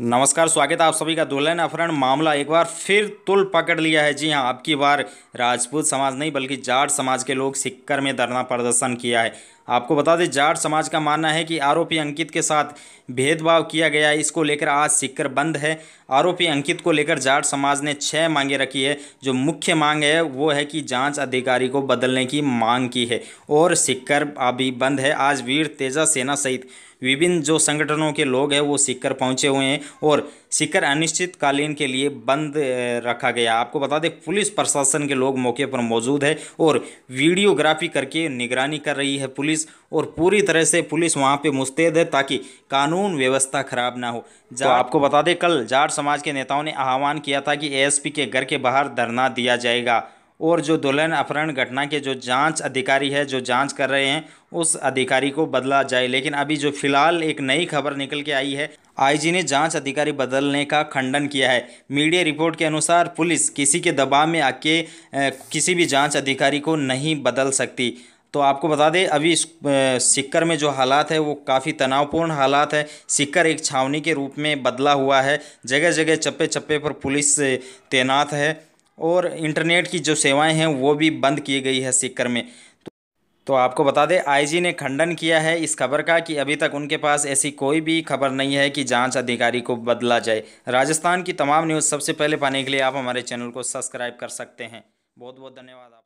नमस्कार स्वागत है आप सभी का दुल्हन अपहरण मामला एक बार फिर तुल पकड़ लिया है जी हाँ अब की बार राजपूत समाज नहीं बल्कि जाट समाज के लोग सिक्कर में धरना प्रदर्शन किया है आपको बता दें जाट समाज का मानना है कि आरोपी अंकित के साथ भेदभाव किया गया है इसको लेकर आज सिक्कर बंद है आरोपी अंकित को लेकर जाट समाज ने छः मांगे रखी है जो मुख्य मांग है वो है कि जाँच अधिकारी को बदलने की मांग की है और सिक्कर अभी बंद है आज वीर तेजा सेना सहित विभिन्न जो संगठनों के लोग हैं वो सिक्कर पहुंचे हुए हैं और शिखर अनिश्चितकालीन के लिए बंद रखा गया आपको बता दें पुलिस प्रशासन के लोग मौके पर मौजूद है और वीडियोग्राफी करके निगरानी कर रही है पुलिस और पूरी तरह से पुलिस वहाँ पर मुस्तैद है ताकि कानून व्यवस्था खराब ना हो तो आपको बता दें कल जाट समाज के नेताओं ने आह्वान किया था कि एएसपी के घर के बाहर धरना दिया जाएगा और जो दुल्हन अपहरण घटना के जो जांच अधिकारी है जो जांच कर रहे हैं उस अधिकारी को बदला जाए लेकिन अभी जो फिलहाल एक नई खबर निकल के आई है आईजी ने जांच अधिकारी बदलने का खंडन किया है मीडिया रिपोर्ट के अनुसार पुलिस किसी के दबाव में आके किसी भी जांच अधिकारी को नहीं बदल सकती तो आपको बता दें अभी सिक्कर में जो हालात है वो काफ़ी तनावपूर्ण हालात है सिक्कर एक छावनी के रूप में बदला हुआ है जगह जगह चप्पे चप्पे पर पुलिस तैनात है और इंटरनेट की जो सेवाएं हैं वो भी बंद की गई है सिक्कर में तो आपको बता दें आईजी ने खंडन किया है इस खबर का कि अभी तक उनके पास ऐसी कोई भी खबर नहीं है कि जांच अधिकारी को बदला जाए राजस्थान की तमाम न्यूज़ सबसे पहले पाने के लिए आप हमारे चैनल को सब्सक्राइब कर सकते हैं बहुत बहुत धन्यवाद आप